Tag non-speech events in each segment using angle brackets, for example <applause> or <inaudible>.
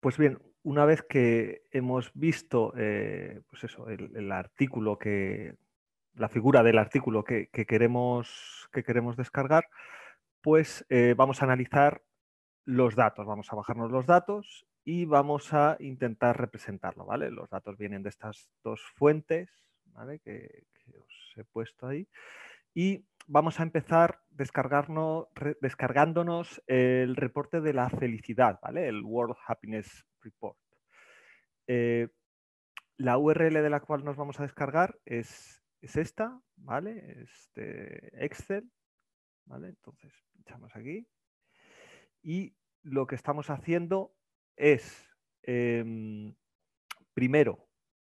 Pues bien, una vez que hemos visto eh, pues eso, el, artículo que. la figura del artículo que, queremos, que queremos descargar, pues eh, vamos a analizar los datos. Vamos a bajarnos los datos y vamos a intentar representarlo, ¿vale? Los datos vienen de estas dos fuentes, Que, que os he puesto ahí. Y vamos a empezar descargándonos el reporte de la felicidad, ¿vale? El World Happiness Report. Eh, la URL de la cual nos vamos a descargar es, esta, ¿vale? Este Excel, ¿vale? Entonces, echamos aquí. Y lo que estamos haciendo es, em, primero,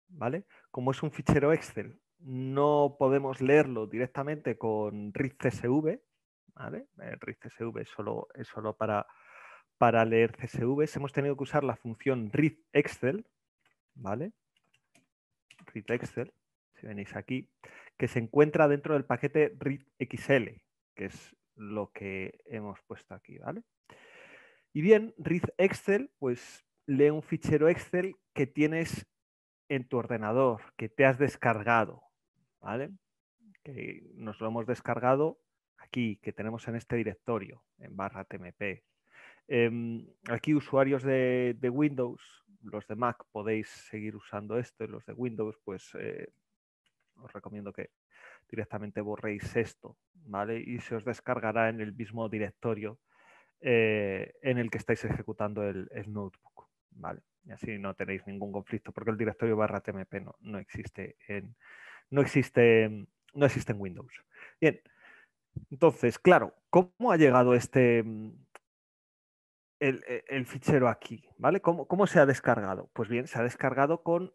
¿vale? Como es un fichero Excel, no podemos leerlo directamente con read csv ¿vale? Eh, csv es solo, es solo para, leer CSVs. Hemos tenido que usar la función read-excel, ¿vale? read-excel, si venís aquí, que se encuentra dentro del paquete read-xl, que es lo que hemos puesto aquí, ¿vale? Y bien, read-excel, pues lee un fichero Excel que tienes en tu ordenador, que te has descargado, ¿vale? Que nos lo hemos descargado aquí, que tenemos en este directorio, en barra tmp. Em, aquí usuarios de, de, Windows, los de Mac podéis seguir usando esto y los de Windows, pues eh, os recomiendo que directamente borréis esto, ¿vale? Y se os descargará en el mismo directorio eh, en el que estáis ejecutando el, notebook, ¿vale? Y así no tenéis ningún conflicto porque el directorio barra tmp no existe en, no existe, no en Windows. Bien, entonces, claro, ¿cómo ha llegado este mm, e, el, fichero aquí? ¿Vale? ¿Cómo, se ha descargado? Pues bien, se ha descargado con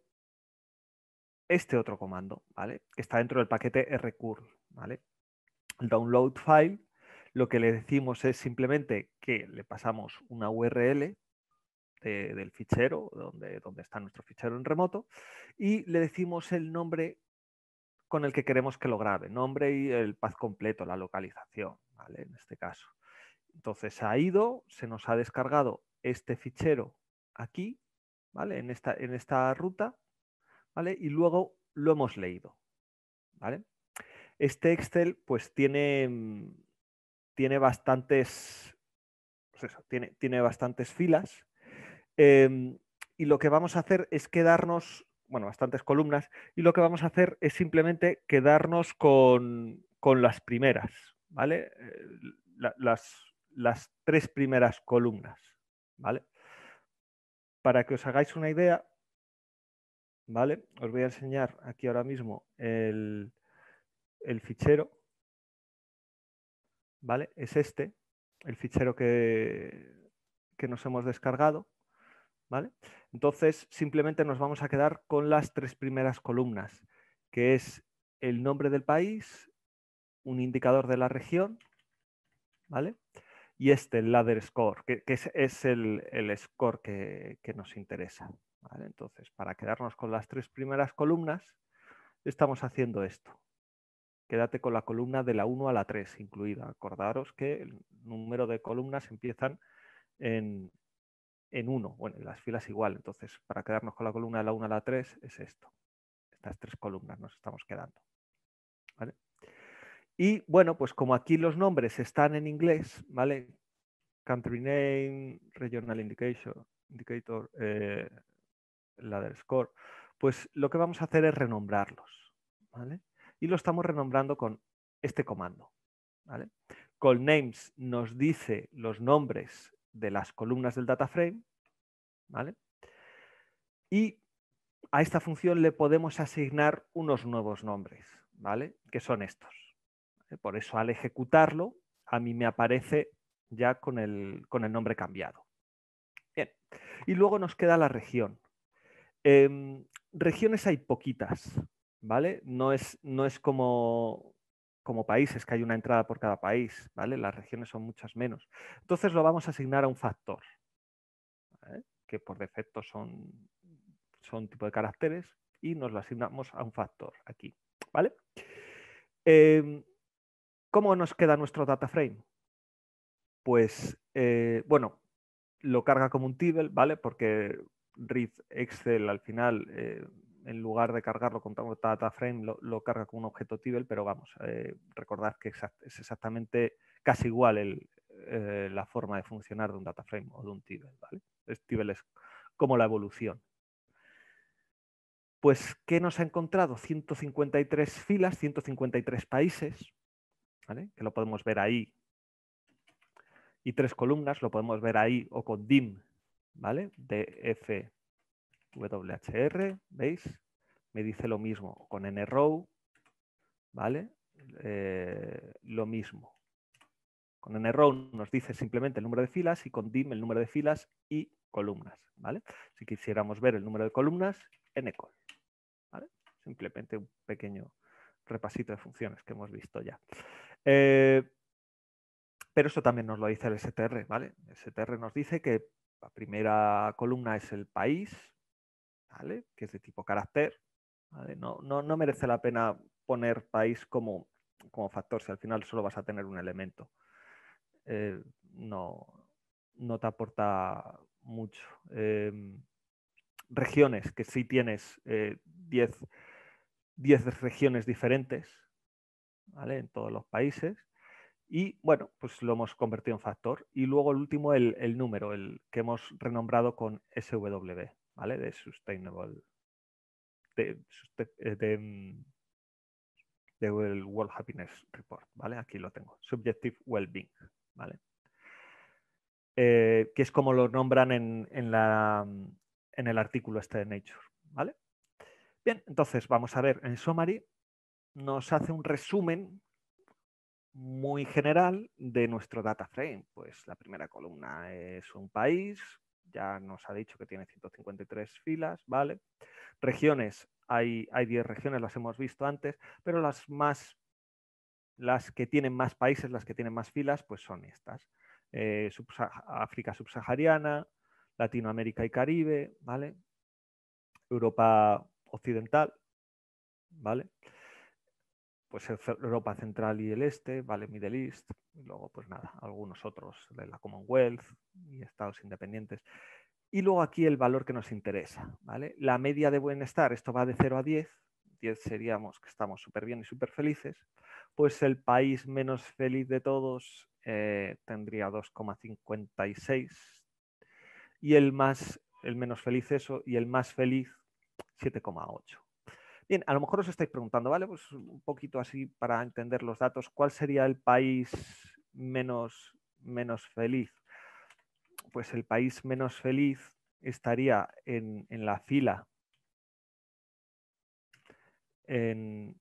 este otro comando, ¿vale? Que está dentro del paquete rcurl, ¿vale? El download file, lo que le decimos es simplemente que le pasamos una URL del fichero, donde, donde está nuestro fichero en remoto, y le decimos el nombre con el que queremos que lo grabe, nombre y el paz completo, la localización, En este caso. Entonces ha ido, se nos ha descargado este fichero aquí, ¿vale? En esta, en esta ruta, ¿vale? Y luego lo hemos leído, ¿vale? Este Excel pues tiene, mm, tiene bastantes, pues tiene, tiene bastantes filas em, y lo que vamos a hacer es quedarnos bueno, bastantes columnas, y lo que vamos a hacer es simplemente quedarnos con, las primeras, ¿vale? Eh, las, tres primeras columnas, ¿vale? Para que os hagáis una idea, ¿vale? Os voy a enseñar aquí ahora mismo el, el fichero, ¿vale? Es este, el fichero que, que nos hemos descargado, ¿vale? Entonces, simplemente nos vamos a quedar con las tres primeras columnas, que es el nombre del país, un indicador de la región, ¿vale? Y este, el ladder score, que, es, el, score que, nos interesa. Entonces, para quedarnos con las tres primeras columnas, estamos haciendo esto. Quédate con la columna de la 1 a la 3 incluida. Acordaros que el número de columnas empiezan en, en 1. Bueno, en las filas igual. Entonces, para quedarnos con la columna de la 1 a la 3 es esto. Estas tres columnas nos estamos quedando. Y bueno, pues como aquí los nombres están en inglés, ¿vale? Country name, regional indication, indicator, eh, ladder score, pues lo que vamos a hacer es renombrarlos, ¿vale? Y lo estamos renombrando con este comando, ¿vale? Call names nos dice los nombres de las columnas del data frame, ¿vale? Y a esta función le podemos asignar unos nuevos nombres, ¿vale? Que son estos. Por eso al ejecutarlo, a mí me aparece ya con el, nombre cambiado. Bien, y luego nos queda la región. Em, regiones hay poquitas, ¿vale? No es, no es como como países, que hay una entrada por cada país, ¿vale? Las regiones son muchas menos. Entonces lo vamos a asignar a un factor, que por defecto son, son tipo de caracteres, y nos lo asignamos a un factor aquí, ¿vale? Em, ¿Cómo nos queda nuestro data frame? Pues, eh, bueno, lo carga como un tibble ¿vale? Porque Read Excel al final eh, en lugar de cargarlo con data lo, lo carga con un objeto Tibel, pero vamos, eh, recordad que es exactamente casi igual eh, la forma de funcionar de un DataFrame o de un Tibel. ¿vale? Tibel es como la evolución. Pues, ¿qué nos ha encontrado? 153 filas, 153 países, ¿vale? que lo podemos ver ahí, y tres columnas, lo podemos ver ahí, o con DIM, ¿vale? df WHR, ¿veis? Me dice lo mismo con row ¿vale? Eh, lo mismo. Con nrow nos dice simplemente el número de filas y con dim el número de filas y columnas, ¿vale? Si quisiéramos ver el número de columnas, ncol, ¿vale? Simplemente un pequeño repasito de funciones que hemos visto ya. Eh, pero eso también nos lo dice el STR, ¿vale? El STR nos dice que la primera columna es el país, que es de tipo carácter. No, merece la pena poner país como, factor si al final solo vas a tener un elemento. Eh, no, no te aporta mucho. Em, regiones, que sí tienes 10 eh, regiones diferentes en todos los países. Y bueno, pues lo hemos convertido en factor. Y luego el último, el, el número, el que hemos renombrado con SW. ¿vale? De Sustainable, de, eh, mm, World Happiness Report, ¿vale? Aquí lo tengo, Subjective Wellbeing, ¿vale? Eh, que es como lo nombran en, en, la, mm, en el artículo este de Nature, ¿vale? Bien, entonces vamos a ver, en Summary nos hace un resumen muy general de nuestro data frame. Pues la primera columna es un país, ya nos ha dicho que tiene 153 filas, ¿vale? Regiones, hay, 10 regiones, las hemos visto antes, pero las más las que tienen más países, las que tienen más filas, pues son estas. Eh, África subsahariana, Latinoamérica y Caribe, ¿vale? Europa occidental, ¿vale? pues Europa Central y el Este, vale, Middle East, y luego pues nada, algunos otros de la Commonwealth y estados independientes. Y luego aquí el valor que nos interesa, ¿vale? La media de bienestar, esto va de 0 a 10, 10 seríamos que estamos súper bien y súper felices, pues el país menos feliz de todos eh, tendría 2,56 y el, más, el menos feliz eso y el más feliz 7,8. Bien, a lo mejor os estáis preguntando, ¿vale? Pues un poquito así para entender los datos, ¿cuál sería el país menos, menos feliz? Pues el país menos feliz estaría en, la fila. En,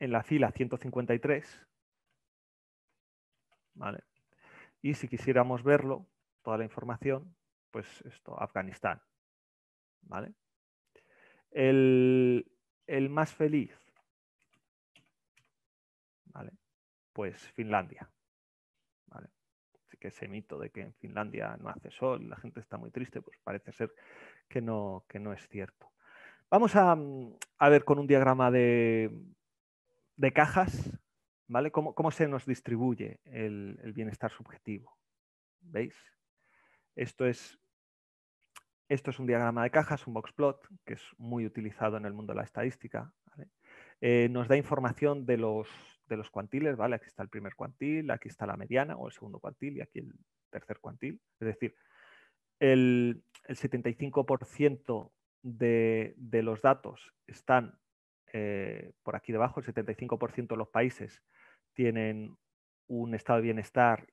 en la fila 153. ¿Vale? Y si quisiéramos verlo, toda la información, pues esto, Afganistán. ¿Vale? el, más feliz. ¿Vale? Pues Finlandia. ¿Vale? Así que ese mito de que en Finlandia no hace sol, la gente está muy triste, pues parece ser que no, que no es cierto. Vamos a, mm, ver con un diagrama de, cajas, ¿vale? ¿Cómo, se nos distribuye el, el bienestar subjetivo? ¿Veis? Esto es esto es un diagrama de cajas, un box plot, que es muy utilizado en el mundo de la estadística. Eh, nos da información de los, de los cuantiles, ¿vale? Aquí está el primer cuantil, aquí está la mediana o el segundo cuantil y aquí el tercer cuantil. Es decir, el, 75% de, los datos están eh, por aquí debajo, el 75% de los países tienen un estado de bienestar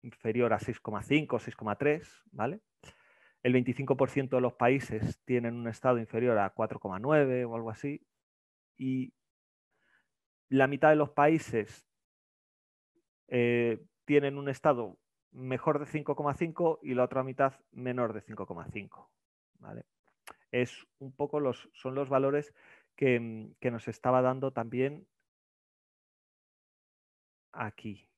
inferior a 6,5 o 6,3, ¿vale? el 25% de los países tienen un estado inferior a 4,9 o algo así, y la mitad de los países eh, tienen un estado mejor de 5,5 y la otra mitad menor de 5,5. Es un poco los, son los valores que, mm, que nos estaba dando también aquí.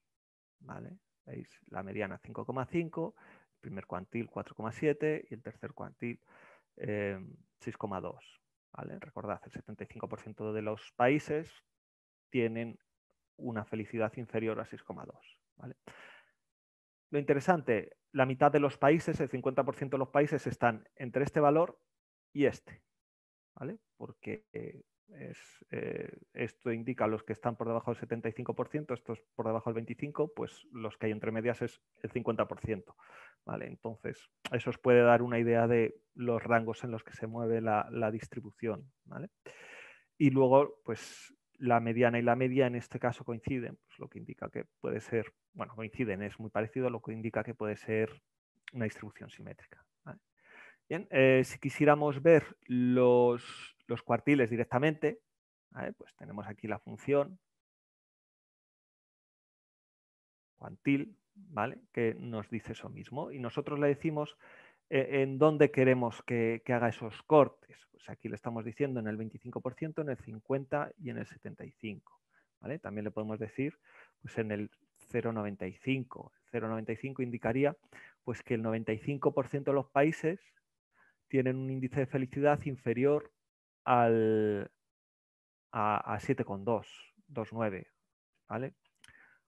¿vale? ¿Veis? La mediana 5,5 primer cuantil 4,7 y el tercer cuantil 6,2. Eh, Recordad, el 75% de los países tienen una felicidad inferior a 6,2. ¿vale? Lo interesante, la mitad de los países, el 50% de los países están entre este valor y este, ¿vale? porque eh, eh, esto indica los que están por debajo del 75%, estos por debajo del 25%, pues los que hay entre medias es el 50%. ¿vale? Entonces, eso os puede dar una idea de los rangos en los que se mueve la, distribución. Y luego, pues la mediana y la media en este caso coinciden, pues lo que indica que puede ser, bueno, coinciden, es muy parecido, lo que indica que puede ser una distribución simétrica. Bien, eh, si quisiéramos ver los, los cuartiles directamente. Pues tenemos aquí la función cuantil, ¿vale? Que nos dice eso mismo. Y nosotros le decimos eh, en dónde queremos que, haga esos cortes. Pues aquí le estamos diciendo en el 25%, en el 50% y en el 75%. ¿vale? También le podemos decir pues, en el 0,95. El 0,95 indicaría pues, que el 95% de los países tienen un índice de felicidad inferior a, 7,2, 2,9, ¿vale?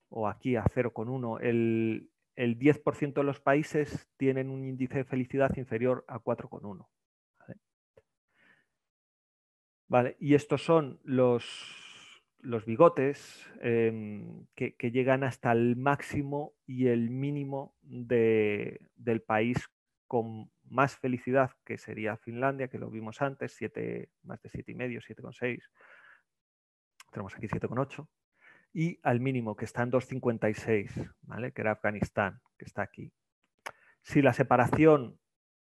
O aquí a 0,1. El, el 10% de los países tienen un índice de felicidad inferior a 4,1. ¿vale? y estos son los, los bigotes em, que, llegan hasta el máximo y el mínimo del país con más felicidad que sería Finlandia, que lo vimos antes, más de 7,5, 7,6. Tenemos aquí 7,8. Y al mínimo, que está en 2,56, ¿vale? que era Afganistán, que está aquí. Si la separación,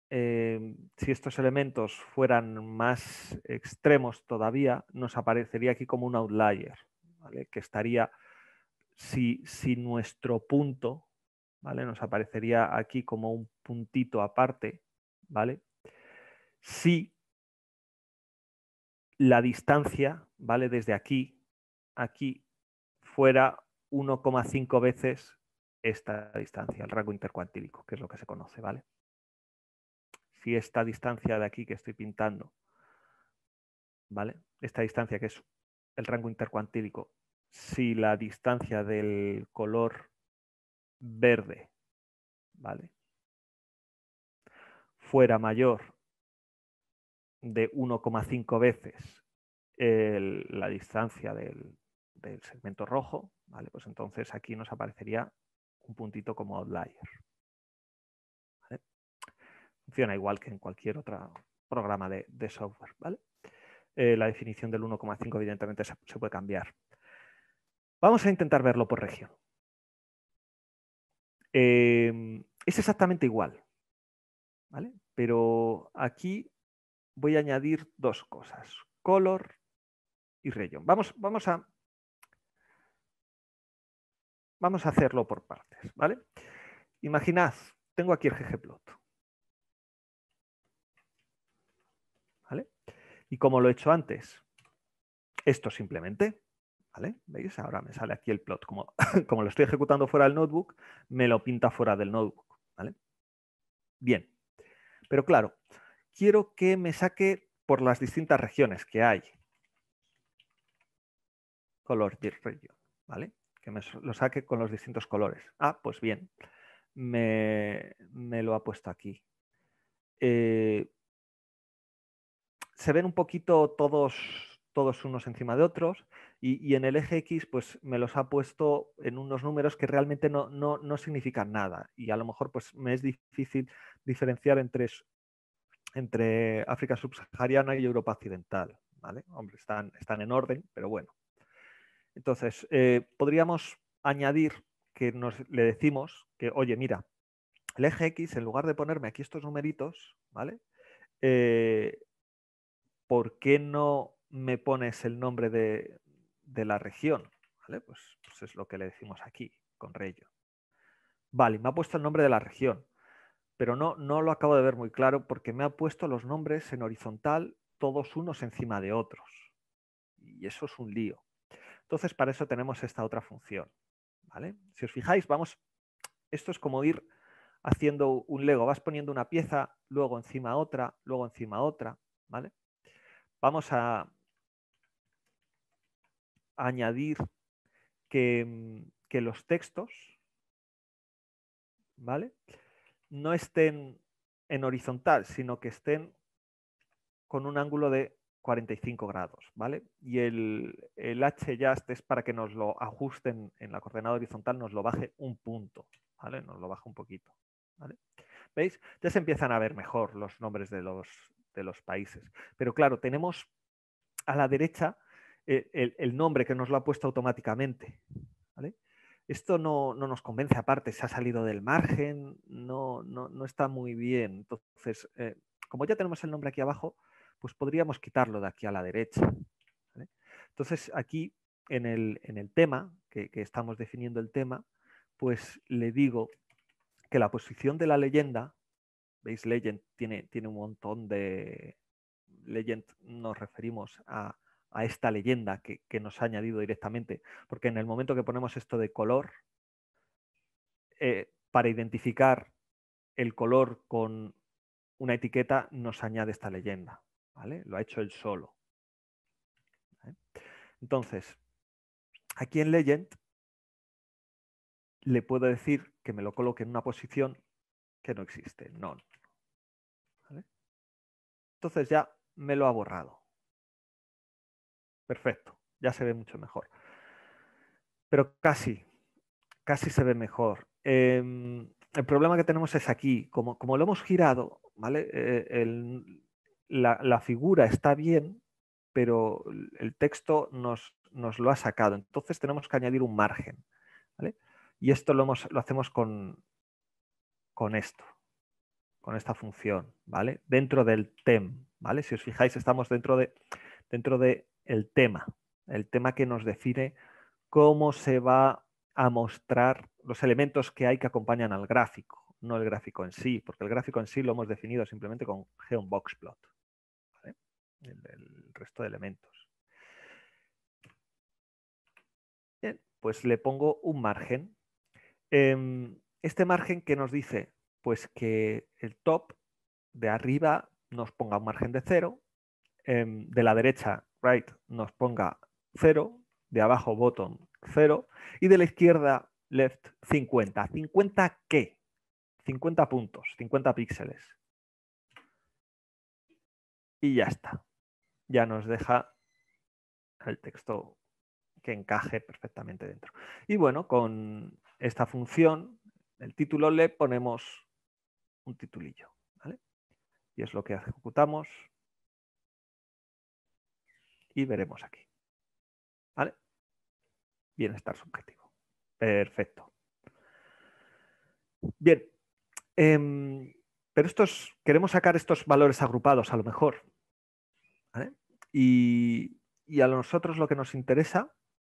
em, si estos elementos fueran más extremos todavía, nos aparecería aquí como un outlier, ¿vale? que estaría, si, nuestro punto, ¿Vale? Nos aparecería aquí como un puntito aparte, ¿vale? Si la distancia, ¿vale? Desde aquí, aquí, fuera 1,5 veces esta distancia, el rango intercuantílico, que es lo que se conoce, ¿vale? Si esta distancia de aquí que estoy pintando, ¿vale? Esta distancia que es el rango intercuantílico, si la distancia del color verde, ¿vale? fuera mayor de 1,5 veces la distancia del, segmento rojo, ¿vale? pues entonces aquí nos aparecería un puntito como outlier. Funciona igual que en cualquier otro programa de, software. ¿vale? Eh, la definición del 1,5 evidentemente se, puede cambiar. Vamos a intentar verlo por región. Eh, es exactamente igual. ¿vale? pero aquí voy a añadir dos cosas, color y region. Vamos, vamos, a, vamos a hacerlo por partes, ¿vale? Imaginad, tengo aquí el ggplot. ¿Vale? Y como lo he hecho antes, esto simplemente, ¿vale? ¿Veis? Ahora me sale aquí el plot. Como, <coughs> como lo estoy ejecutando fuera del notebook, me lo pinta fuera del notebook, ¿vale? Bien. Pero claro, quiero que me saque por las distintas regiones que hay. Color region, ¿vale? Que me lo saque con los distintos colores. Ah, pues bien, me, lo ha puesto aquí. Eh, se ven un poquito todos, todos unos encima de otros y, en el eje X pues me los ha puesto en unos números que realmente no, no, no significan nada y a lo mejor pues me es difícil diferenciar entre, entre África subsahariana y Europa occidental. ¿vale? Hombre, están, están en orden, pero bueno. Entonces, eh, podríamos añadir que nos, le decimos que, oye, mira, el eje X, en lugar de ponerme aquí estos numeritos, ¿vale? Eh, ¿Por qué no me pones el nombre de, la región? Pues, pues, es lo que le decimos aquí, con reyo Vale, me ha puesto el nombre de la región pero no, no lo acabo de ver muy claro porque me ha puesto los nombres en horizontal, todos unos encima de otros. Y eso es un lío. Entonces, para eso tenemos esta otra función. ¿vale? Si os fijáis, vamos, esto es como ir haciendo un Lego. Vas poniendo una pieza, luego encima otra, luego encima otra. ¿vale? Vamos a añadir que, mm, que los textos, ¿vale? no estén en horizontal, sino que estén con un ángulo de 45 grados, ¿vale? Y el, el H-just es para que nos lo ajusten en la coordenada horizontal, nos lo baje un punto, ¿vale? Nos lo baja un poquito, ¿vale? ¿Veis? Ya se empiezan a ver mejor los nombres de los, de los países. Pero claro, tenemos a la derecha eh, el, el nombre que nos lo ha puesto automáticamente, ¿vale? esto no, nos convence, aparte se ha salido del margen, no, no, está muy bien. Entonces, eh, como ya tenemos el nombre aquí abajo, pues podríamos quitarlo de aquí a la derecha. Entonces, aquí en el, en el tema, que, estamos definiendo el tema, pues le digo que la posición de la leyenda, veis, legend tiene, tiene un montón de... Legend nos referimos a a esta leyenda que, nos ha añadido directamente. Porque en el momento que ponemos esto de color, eh, para identificar el color con una etiqueta, nos añade esta leyenda. ¿vale? Lo ha hecho él solo. Entonces, aquí en Legend le puedo decir que me lo coloque en una posición que no existe, no Entonces ya me lo ha borrado perfecto, ya se ve mucho mejor. Pero casi, casi se ve mejor. Em, el problema que tenemos es aquí, como, como lo hemos girado, ¿vale? Eh, eh, la, figura está bien, pero el texto nos, lo ha sacado. Entonces tenemos que añadir un margen. Y esto lo, lo hacemos con, con esto, con esta función, ¿vale? Dentro del tem, ¿vale? Si os fijáis, estamos dentro de, dentro de el tema, el tema que nos define cómo se va a mostrar los elementos que hay que acompañan al gráfico, no el gráfico en sí, porque el gráfico en sí lo hemos definido simplemente con geomboxplot. el, resto de elementos. Bien, pues le pongo un margen. Em, este margen que nos dice, pues que el top de arriba nos ponga un margen de cero, em, de la derecha right nos ponga 0, de abajo bottom 0 y de la izquierda left 50. ¿50 qué? 50 puntos, 50 píxeles. Y ya está. Ya nos deja el texto que encaje perfectamente dentro. Y bueno, con esta función, el título le ponemos un titulillo. Y es lo que ejecutamos y veremos aquí. Bienestar subjetivo. Perfecto. Bien. Em, pero estos, queremos sacar estos valores agrupados a lo mejor. Y, a nosotros lo que nos interesa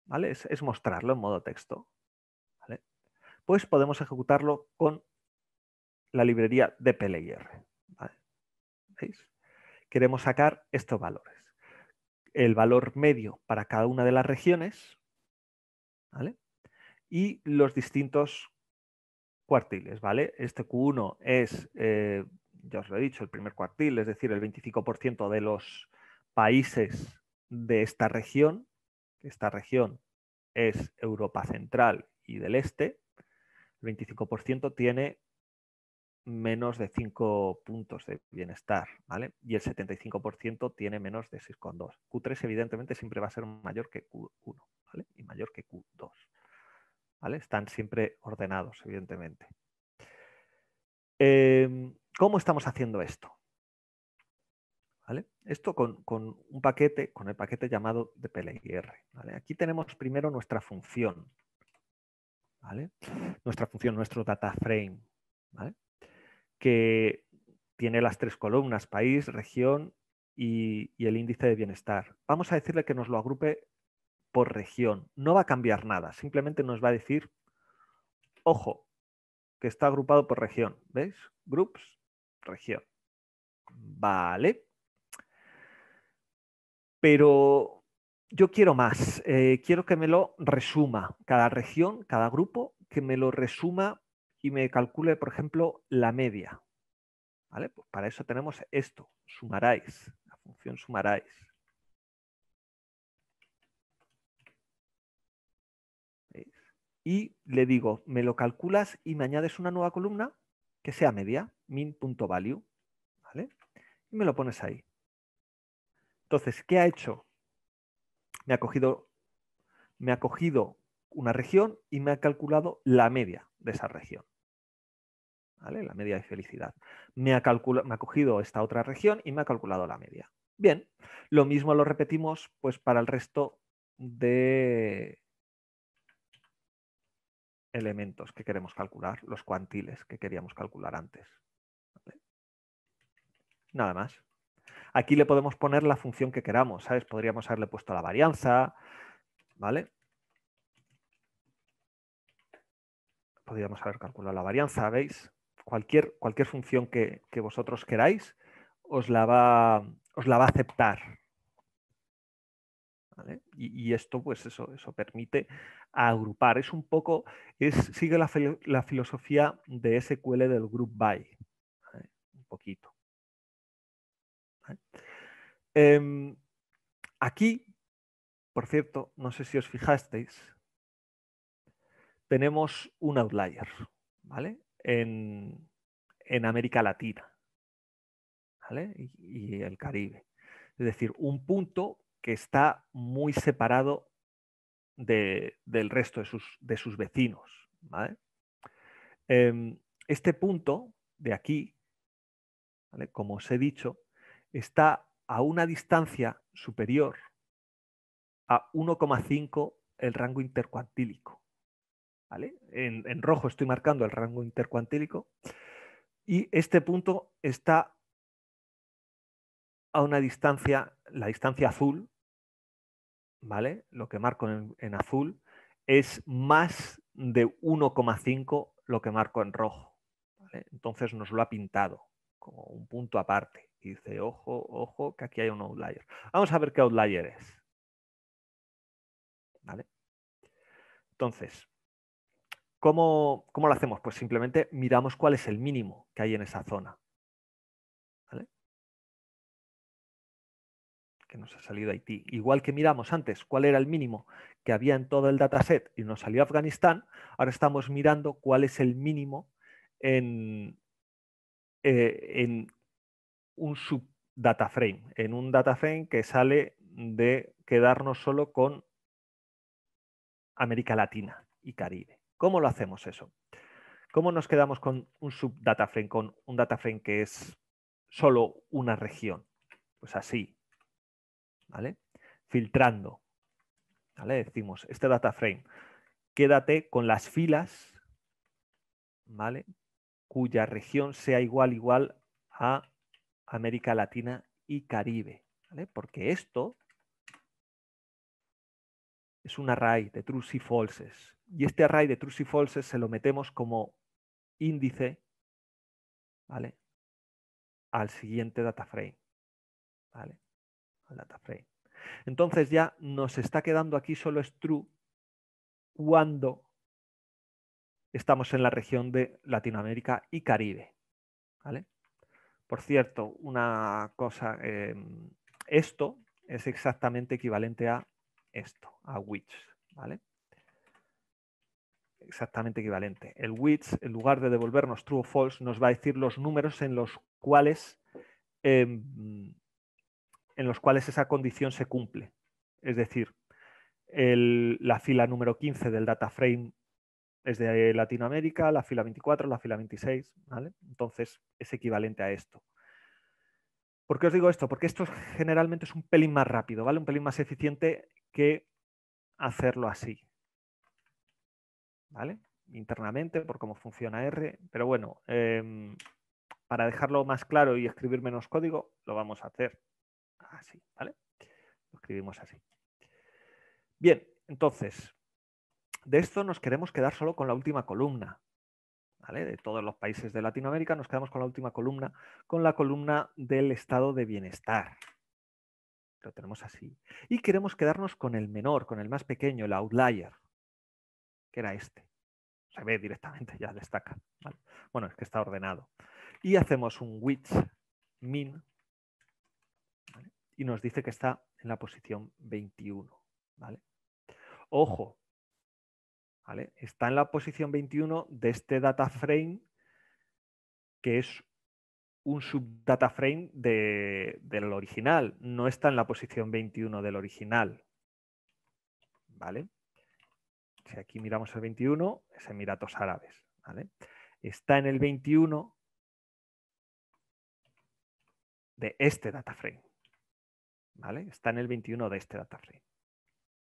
¿vale? es, mostrarlo en modo texto. ¿vale? Pues podemos ejecutarlo con la librería DPLIR. ¿vale? ¿Veis? Queremos sacar estos valores el valor medio para cada una de las regiones y los distintos cuartiles. ¿vale? Este Q1 es, eh, ya os lo he dicho, el primer cuartil, es decir, el 25% de los países de esta región. Esta región es Europa Central y del Este. El 25% tiene menos de 5 puntos de bienestar, ¿vale? Y el 75% tiene menos de 6,2. Q3 evidentemente siempre va a ser mayor que Q1, ¿vale? Y mayor que Q2, ¿vale? Están siempre ordenados, evidentemente. Em, ¿Cómo estamos haciendo esto? ¿Vale? Esto con, con, un paquete, con el paquete llamado de PLIR. ¿vale? Aquí tenemos primero nuestra función, ¿vale? Nuestra función, nuestro data frame, ¿vale? que tiene las tres columnas, país, región y, el índice de bienestar. Vamos a decirle que nos lo agrupe por región. No va a cambiar nada, simplemente nos va a decir, ojo, que está agrupado por región. ¿Veis? Groups, región. Vale. Pero yo quiero más. Eh, quiero que me lo resuma. Cada región, cada grupo, que me lo resuma y me calcule, por ejemplo, la media. Pues para eso tenemos esto, sumaráis, la función sumaráis. Y le digo, me lo calculas y me añades una nueva columna que sea media, min.value. ¿Vale? Y me lo pones ahí. Entonces, ¿qué ha hecho? Me ha cogido, me ha cogido una región y me ha calculado la media de esa región. La media de felicidad. Me ha, me ha cogido esta otra región y me ha calculado la media. Bien, lo mismo lo repetimos pues para el resto de elementos que queremos calcular, los cuantiles que queríamos calcular antes. Nada más. Aquí le podemos poner la función que queramos, ¿sabes? Podríamos haberle puesto la varianza, ¿vale? Podríamos haber calculado la varianza, ¿veis? cualquier, cualquier función que, que, vosotros queráis, os la va, os la va a aceptar. Y, esto, pues eso, eso permite agrupar. Es un poco, es, sigue la, filosofía de SQL del group by. Un poquito. Em, aquí, por cierto, no sé si os fijasteis, tenemos un outlier. ¿Vale? en, América Latina y, el Caribe. Es decir, un punto que está muy separado del resto de sus, vecinos. Em, este punto de aquí, como os he dicho, está a una distancia superior a 1,5 el rango intercuantílico. En, rojo estoy marcando el rango intercuantílico y este punto está a una distancia, la distancia azul, ¿vale? Lo que marco en, azul es más de 1,5 lo que marco en rojo. Entonces nos lo ha pintado como un punto aparte. Y dice, ojo, ojo, que aquí hay un outlier. Vamos a ver qué outlier es. Entonces, ¿Cómo, lo hacemos? Pues simplemente miramos cuál es el mínimo que hay en esa zona. Que nos ha salido Haití. Igual que miramos antes cuál era el mínimo que había en todo el dataset y nos salió Afganistán, ahora estamos mirando cuál es el mínimo en, eh, en un subdata frame, en un data frame que sale de quedarnos solo con América Latina y Caribe. ¿Cómo lo hacemos eso? ¿Cómo nos quedamos con un subdata frame, con un data frame que es solo una región? Pues así, ¿vale? Filtrando, ¿vale? Decimos, este data frame, quédate con las filas, ¿vale? Cuya región sea igual, igual a América Latina y Caribe, ¿vale? Porque esto es un array de trues y falses, y este array de trues y falses se lo metemos como índice al siguiente data frame. ¿vale? Al data Entonces ya nos está quedando aquí solo es true cuando estamos en la región de Latinoamérica y Caribe. ¿vale? Por cierto, una cosa, em, esto es exactamente equivalente a esto, a which. ¿vale? exactamente equivalente. El which, en lugar de devolvernos true o false, nos va a decir los números en los cuales, em, en los cuales esa condición se cumple. Es decir, la fila número 15 del data frame es de Latinoamérica, la fila 24, la fila 26, ¿vale? Entonces es equivalente a esto. ¿Por qué os digo esto? Porque esto generalmente es un pelín más rápido, ¿vale? Un pelín más eficiente que hacerlo así. ¿vale? Internamente, por cómo funciona R, pero bueno, em, para dejarlo más claro y escribir menos código, lo vamos a hacer así, ¿vale? Lo escribimos así. Bien, entonces, de esto nos queremos quedar solo con la última columna, ¿vale? De todos los países de Latinoamérica nos quedamos con la última columna, con la columna del estado de bienestar. Lo tenemos así. Y queremos quedarnos con el menor, con el más pequeño, el outlier que era este. Se ve directamente, ya destaca. Bueno, es que está ordenado. Y hacemos un which min y nos dice que está en la posición 21. ¿vale? Ojo, ¿vale? está en la posición 21 de este data frame que es un subdata frame del original, no está en la posición 21 del original. ¿Vale? si aquí miramos el 21, es Emiratos Árabes. ¿vale? Está en el 21 de este data frame. ¿vale? Está en el 21 de este data frame.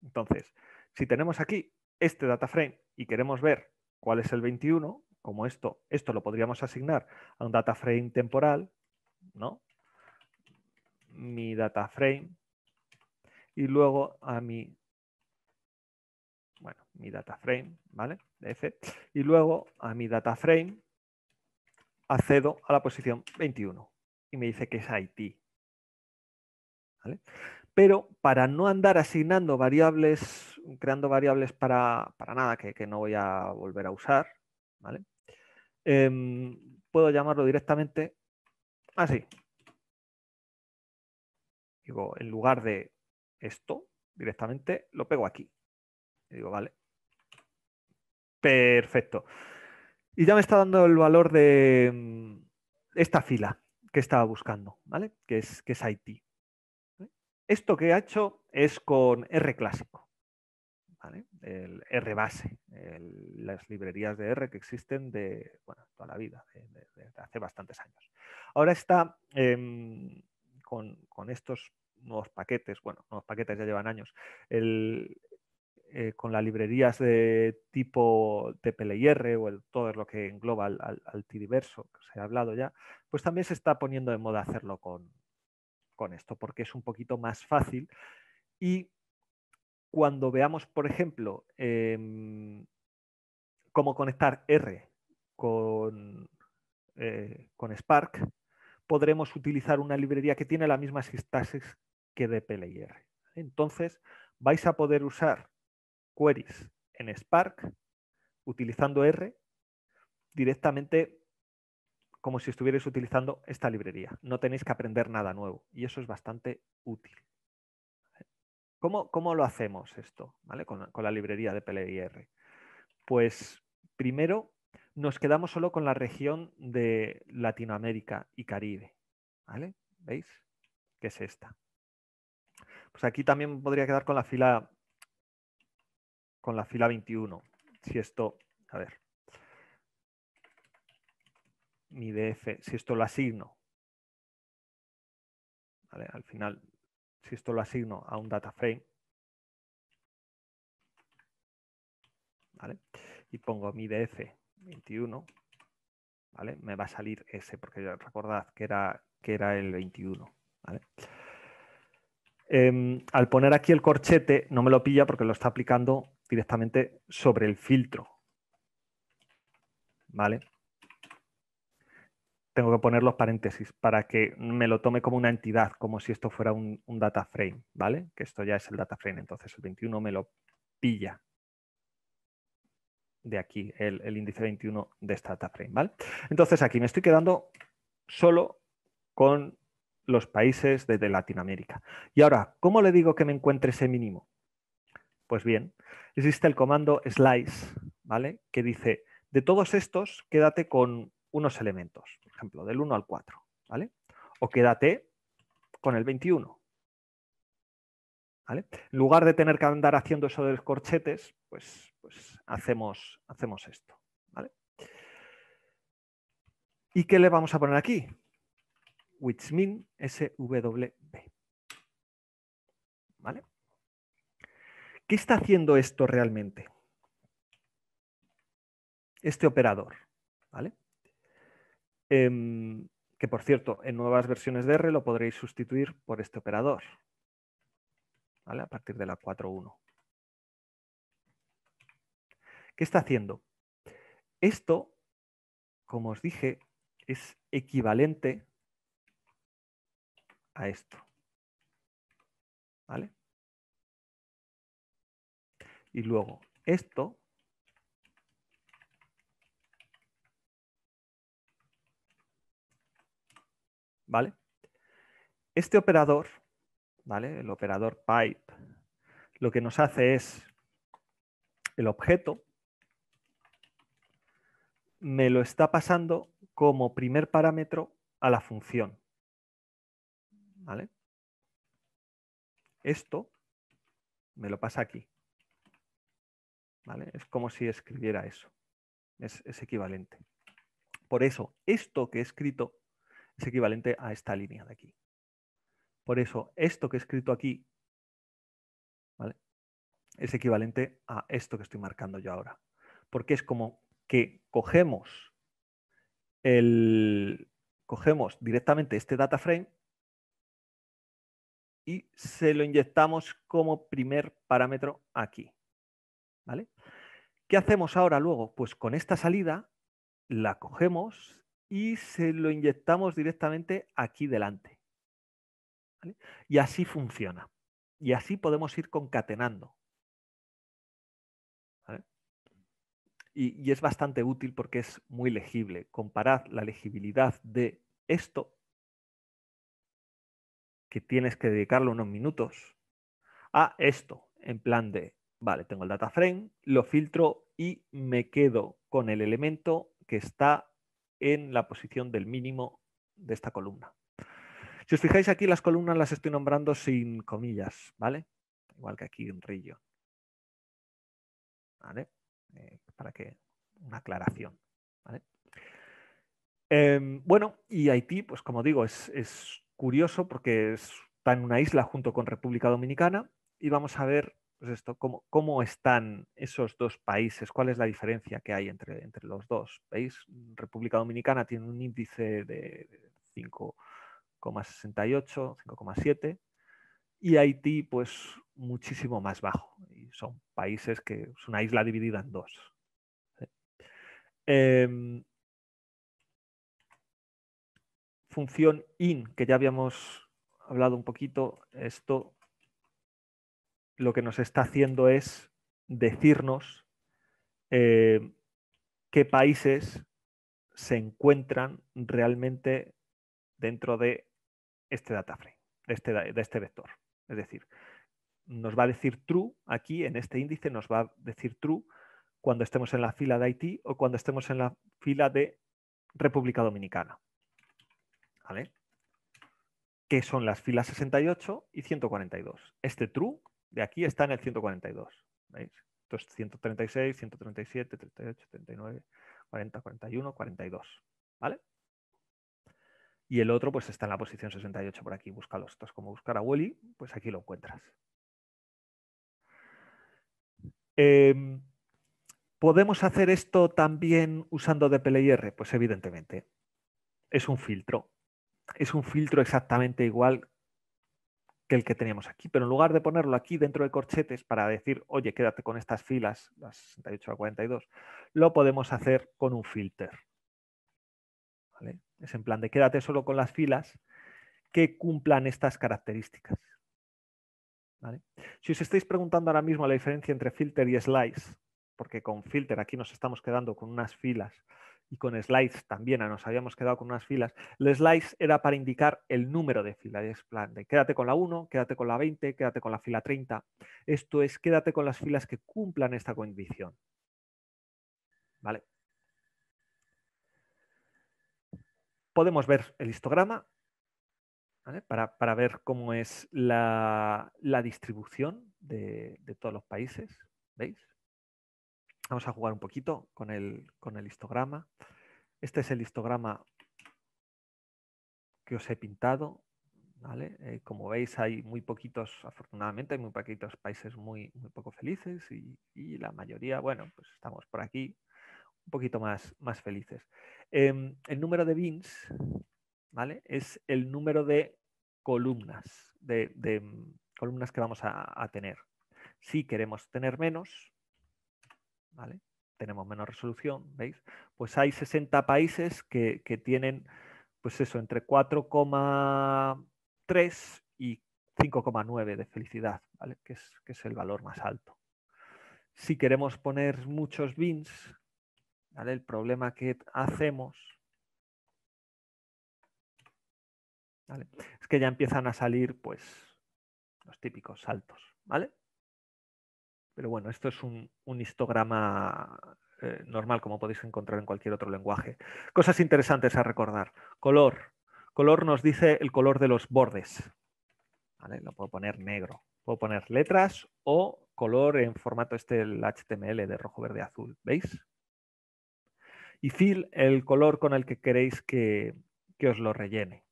Entonces, si tenemos aquí este data frame y queremos ver cuál es el 21, como esto, esto lo podríamos asignar a un data frame temporal, ¿no? Mi data frame y luego a mi bueno, mi data frame, ¿vale? Y luego a mi data frame accedo a la posición 21 y me dice que es IT. ¿Vale? Pero para no andar asignando variables, creando variables para, nada que, no voy a volver a usar, ¿vale? Em, puedo llamarlo directamente así. Digo, en lugar de esto, directamente lo pego aquí digo, vale. Perfecto. Y ya me está dando el valor de mm, esta fila que estaba buscando, ¿vale? Que es, que es IT. Esto que he hecho es con R clásico, ¿vale? El R base, las librerías de R que existen de, toda la vida, desde hace bastantes años. Ahora está em, con, con, estos nuevos paquetes, bueno, nuevos paquetes ya llevan años, el, eh, con las librerías de tipo TPLIR o todo lo que engloba al, al, diverso que se ha hablado ya, pues también se está poniendo de moda hacerlo con, esto, porque es un poquito más fácil. Y cuando veamos, por ejemplo, em, cómo conectar R eh, con, Spark, podremos utilizar una librería que tiene la misma sintaxis que de Entonces, vais a poder usar queries en Spark utilizando R directamente como si estuvierais utilizando esta librería. No tenéis que aprender nada nuevo y eso es bastante útil. ¿Cómo, lo hacemos esto ¿vale? con, con, la librería de PLIR? Pues primero nos quedamos solo con la región de Latinoamérica y Caribe. ¿vale? ¿Veis? Que es esta. Pues aquí también podría quedar con la fila con la fila 21. Si esto, a ver, mi DF, si esto lo asigno, al final, si esto lo asigno a un data frame, ¿vale? y pongo mi DF 21, ¿vale? me va a salir ese, porque recordad que era, que era el 21. ¿vale? Em, al poner aquí el corchete, no me lo pilla porque lo está aplicando directamente sobre el filtro. ¿Vale? Tengo que poner los paréntesis para que me lo tome como una entidad, como si esto fuera un, data frame, ¿vale? Que esto ya es el data frame, entonces el 21 me lo pilla de aquí, el, índice 21 de esta data frame, ¿vale? Entonces aquí me estoy quedando solo con los países desde Latinoamérica. Y ahora, ¿cómo le digo que me encuentre ese mínimo? Pues bien, existe el comando slice, ¿vale? Que dice, de todos estos, quédate con unos elementos, por ejemplo, del 1 al 4, ¿vale? O quédate con el 21. ¿Vale? En lugar de tener que andar haciendo eso de los corchetes, pues, pues hacemos, hacemos esto. ¿vale? ¿Y qué le vamos a poner aquí? Which SWB. ¿Vale? ¿Qué está haciendo esto realmente? Este operador, ¿vale? Em, que por cierto, en nuevas versiones de R lo podréis sustituir por este operador, ¿vale? A partir de la 4.1. ¿Qué está haciendo? Esto, como os dije, es equivalente a esto. ¿Vale? Y luego esto ¿vale? Este operador, ¿vale? El operador pipe, lo que nos hace es el objeto me lo está pasando como primer parámetro a la función, ¿vale? Esto me lo pasa aquí. Es como si escribiera eso. Es, equivalente. Por eso, esto que he escrito es equivalente a esta línea de aquí. Por eso, esto que he escrito aquí es equivalente a esto que estoy marcando yo ahora. Porque es como que cogemos, el, cogemos directamente este data frame y se lo inyectamos como primer parámetro aquí. ¿Vale? ¿Qué hacemos ahora luego? Pues con esta salida la cogemos y se lo inyectamos directamente aquí delante. Y así funciona. Y así podemos ir concatenando. Y, y, es bastante útil porque es muy legible. Comparad la legibilidad de esto, que tienes que dedicarle unos minutos, a esto, en plan de Vale, tengo el data frame, lo filtro y me quedo con el elemento que está en la posición del mínimo de esta columna. Si os fijáis aquí, las columnas las estoy nombrando sin comillas, ¿vale? Igual que aquí un Rillo. Eh, para que una aclaración. ¿vale? Em, bueno, y Haití, pues como digo, es, es curioso porque está en una isla junto con República Dominicana y vamos a ver pues ¿cómo, ¿cómo, están esos dos países? ¿Cuál es la diferencia que hay entre, entre los dos? ¿Veis? República Dominicana tiene un índice de 5,68, 5,7 y Haití, pues muchísimo más bajo. Y son países que es una isla dividida en dos. Em, función in, que ya habíamos hablado un poquito, esto lo que nos está haciendo es decirnos eh, qué países se encuentran realmente dentro de este data frame, este, de este, vector. Es decir, nos va a decir true aquí en este índice, nos va a decir true cuando estemos en la fila de Haití o cuando estemos en la fila de República Dominicana. ¿Vale? Que son las filas 68 y 142. Este true de aquí está en el 142. ¿veis? Entonces 136, 137, 38, 39, 40, 41, 42. ¿Vale? Y el otro pues está en la posición 68 por aquí. Búscalo. Esto es como buscar a Wally, pues aquí lo encuentras. Em, ¿Podemos hacer esto también usando DPLIR? Pues evidentemente. Es un filtro. Es un filtro exactamente igual el que teníamos aquí. Pero en lugar de ponerlo aquí dentro de corchetes para decir, oye, quédate con estas filas, las 68 a 42, lo podemos hacer con un filter. ¿Vale? Es en plan de quédate solo con las filas que cumplan estas características. ¿Vale? Si os estáis preguntando ahora mismo la diferencia entre filter y slice, porque con filter aquí nos estamos quedando con unas filas y con slides también, ah, nos habíamos quedado con unas filas. El slice era para indicar el número de filas, es plan de quédate con la 1, quédate con la 20, quédate con la fila 30. Esto es, quédate con las filas que cumplan esta condición. ¿Vale? Podemos ver el histograma para, ver cómo es la, distribución de, de todos los países. ¿Veis? Vamos a jugar un poquito con el, histograma. Este es el histograma que os he pintado. Eh, como veis, hay muy poquitos, afortunadamente, hay muy poquitos países muy, muy poco felices y, la mayoría, bueno, pues estamos por aquí un poquito más, más felices. Em, el número de bins ¿vale? es el número de columnas, de, mm, columnas que vamos a, tener. Si queremos tener menos, tenemos menos resolución, ¿veis? Pues hay 60 países que, tienen, pues eso, entre 4,3 y 5,9 de felicidad, ¿vale? Que es, que es el valor más alto. Si queremos poner muchos bins, El problema que hacemos Es que ya empiezan a salir pues los típicos saltos, ¿vale? Pero bueno, esto es un, histograma eh, normal como podéis encontrar en cualquier otro lenguaje. Cosas interesantes a recordar. Color. Color nos dice el color de los bordes. Lo puedo poner negro. Puedo poner letras o color en formato este, el HTML de rojo, verde, azul. ¿Veis? Y fill, el color con el que queréis que, que os lo rellene.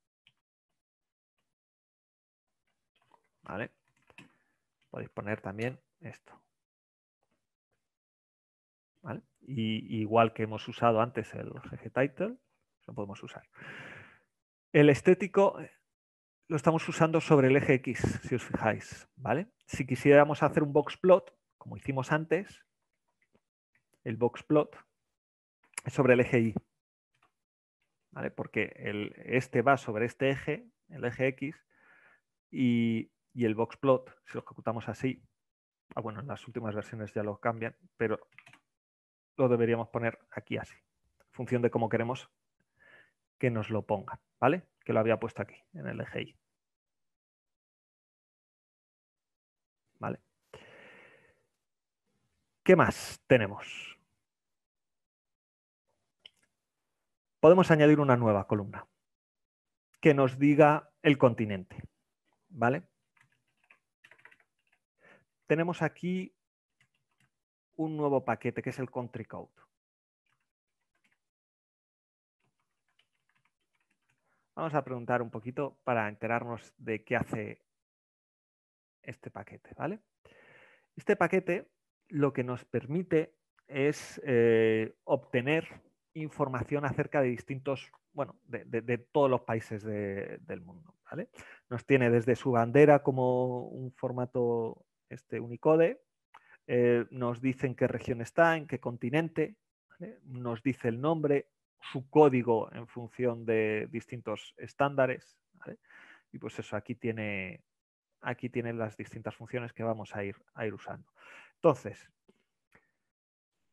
¿Vale? Podéis poner también esto. Y, igual que hemos usado antes el title lo podemos usar. El estético eh, lo estamos usando sobre el eje X, si os fijáis, ¿vale? Si quisiéramos hacer un box plot, como hicimos antes, el box plot es sobre el eje Y, Porque el, este va sobre este eje, el eje X, y, el box plot, si lo ejecutamos así, ah, bueno, en las últimas versiones ya lo cambian, pero lo deberíamos poner aquí así, en función de cómo queremos que nos lo ponga, ¿vale? Que lo había puesto aquí, en el eje Y. ¿Vale? ¿Qué más tenemos? Podemos añadir una nueva columna que nos diga el continente, ¿vale? Tenemos aquí un nuevo paquete que es el country code. Vamos a preguntar un poquito para enterarnos de qué hace este paquete, ¿vale? Este paquete lo que nos permite es eh, obtener información acerca de distintos, bueno, de, todos los países del mundo, ¿vale? Nos tiene desde su bandera como un formato este Unicode, eh, nos dicen qué región está, en qué continente, nos dice el nombre, su código en función de distintos estándares. Y pues eso, aquí tiene, aquí tienen las distintas funciones que vamos a ir, a ir usando. Entonces,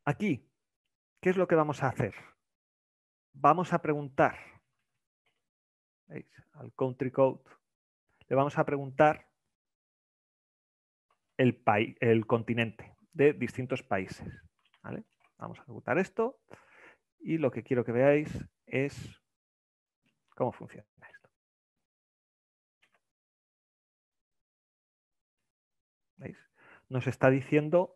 aquí, ¿qué es lo que vamos a hacer? Vamos a preguntar al country code, le vamos a preguntar el, continente de distintos países. Vamos a ejecutar esto y lo que quiero que veáis es cómo funciona esto. ¿Veis? Nos está diciendo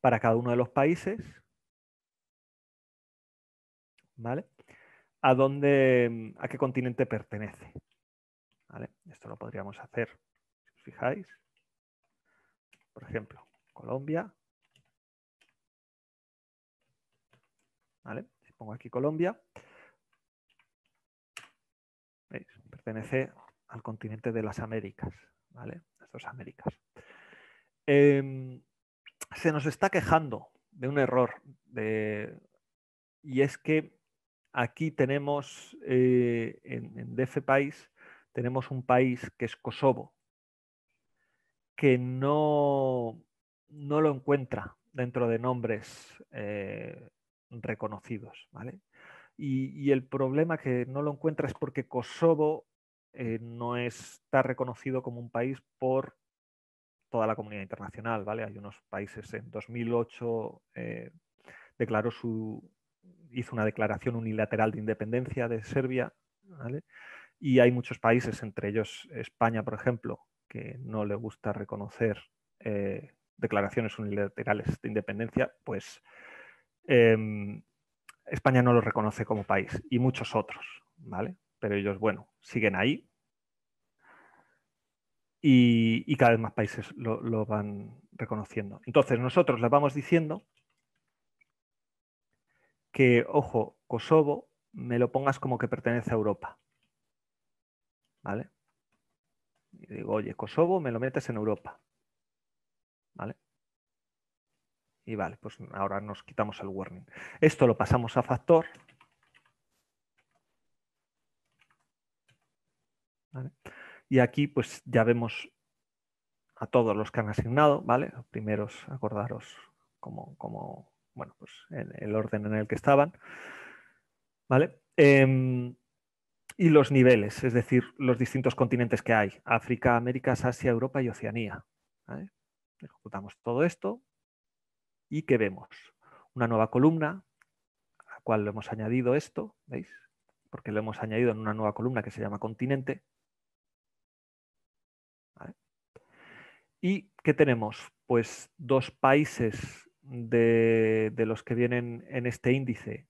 para cada uno de los países, ¿vale? A dónde, a qué continente pertenece. Esto lo podríamos hacer, si os fijáis, por ejemplo, Colombia. Si pongo aquí Colombia, ¿veis? pertenece al continente de las Américas, ¿vale? Las dos Américas. Em, se nos está quejando de un error, de, y es que aquí tenemos eh, en, en País tenemos un país que es Kosovo, que no, no lo encuentra dentro de nombres eh, reconocidos. ¿vale? Y, el problema que no lo encuentra es porque Kosovo eh, no está reconocido como un país por toda la comunidad internacional. ¿vale? Hay unos países en 2008 eh, declaró su, hizo una declaración unilateral de independencia de Serbia. ¿vale? Y hay muchos países, entre ellos España, por ejemplo, que no le gusta reconocer eh, declaraciones unilaterales de independencia, pues em, España no lo reconoce como país y muchos otros, ¿vale? Pero ellos, bueno, siguen ahí y, cada vez más países lo, lo van reconociendo. Entonces, nosotros les vamos diciendo que, ojo, Kosovo, me lo pongas como que pertenece a Europa. ¿vale? Y digo, oye, Kosovo me lo metes en Europa, ¿vale? Y vale, pues ahora nos quitamos el warning. Esto lo pasamos a factor. ¿vale? Y aquí pues ya vemos a todos los que han asignado, ¿vale? Los primeros, acordaros como, bueno, pues el, el orden en el que estaban, ¿vale? Em, y los niveles, es decir, los distintos continentes que hay, África, Américas, Asia, Europa y Oceanía. Ejecutamos todo esto y ¿qué vemos? Una nueva columna, a la cual lo hemos añadido esto, ¿veis? Porque lo hemos añadido en una nueva columna que se llama continente. ¿Y qué tenemos? Pues dos países de, los que vienen en este índice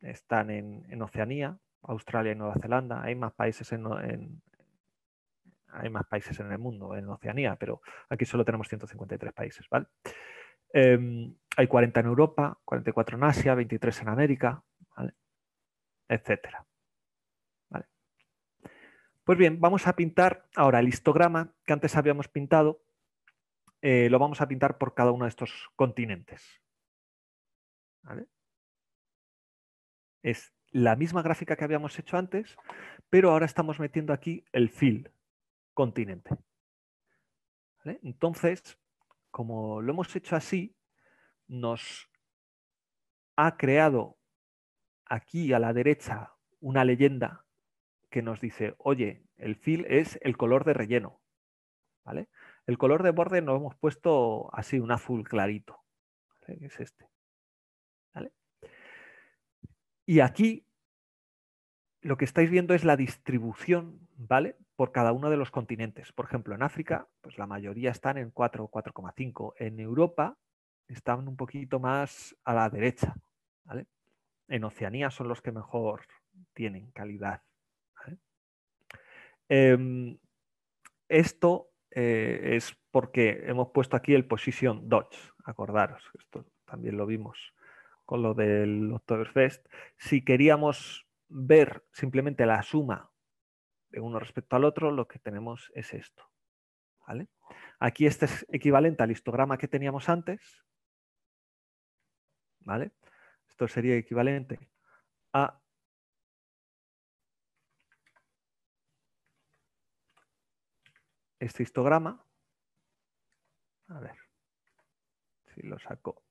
están en Oceanía, Australia y Nueva Zelanda, hay más países en, hay más países en el mundo, en Oceanía, pero aquí solo tenemos 153 países, ¿vale? Em, hay 40 en Europa, 44 en Asia, 23 en América, etc. Pues bien, vamos a pintar ahora el histograma que antes habíamos pintado, eh, lo vamos a pintar por cada uno de estos continentes. ¿Vale? la misma gráfica que habíamos hecho antes, pero ahora estamos metiendo aquí el fill continente. Entonces, como lo hemos hecho así, nos ha creado aquí a la derecha una leyenda que nos dice, oye, el fill es el color de relleno. ¿Vale? El color de borde nos hemos puesto así, un azul clarito. Es este. Y aquí lo que estáis viendo es la distribución, Por cada uno de los continentes. Por ejemplo, en África, pues la mayoría están en 4 o 4,5. En Europa están un poquito más a la derecha, En Oceanía son los que mejor tienen calidad. Em, esto eh, es porque hemos puesto aquí el position dodge, acordaros, esto también lo vimos con lo del Fest. si queríamos ver simplemente la suma de uno respecto al otro, lo que tenemos es esto. ¿vale? Aquí este es equivalente al histograma que teníamos antes. ¿vale? Esto sería equivalente a este histograma. A ver si lo saco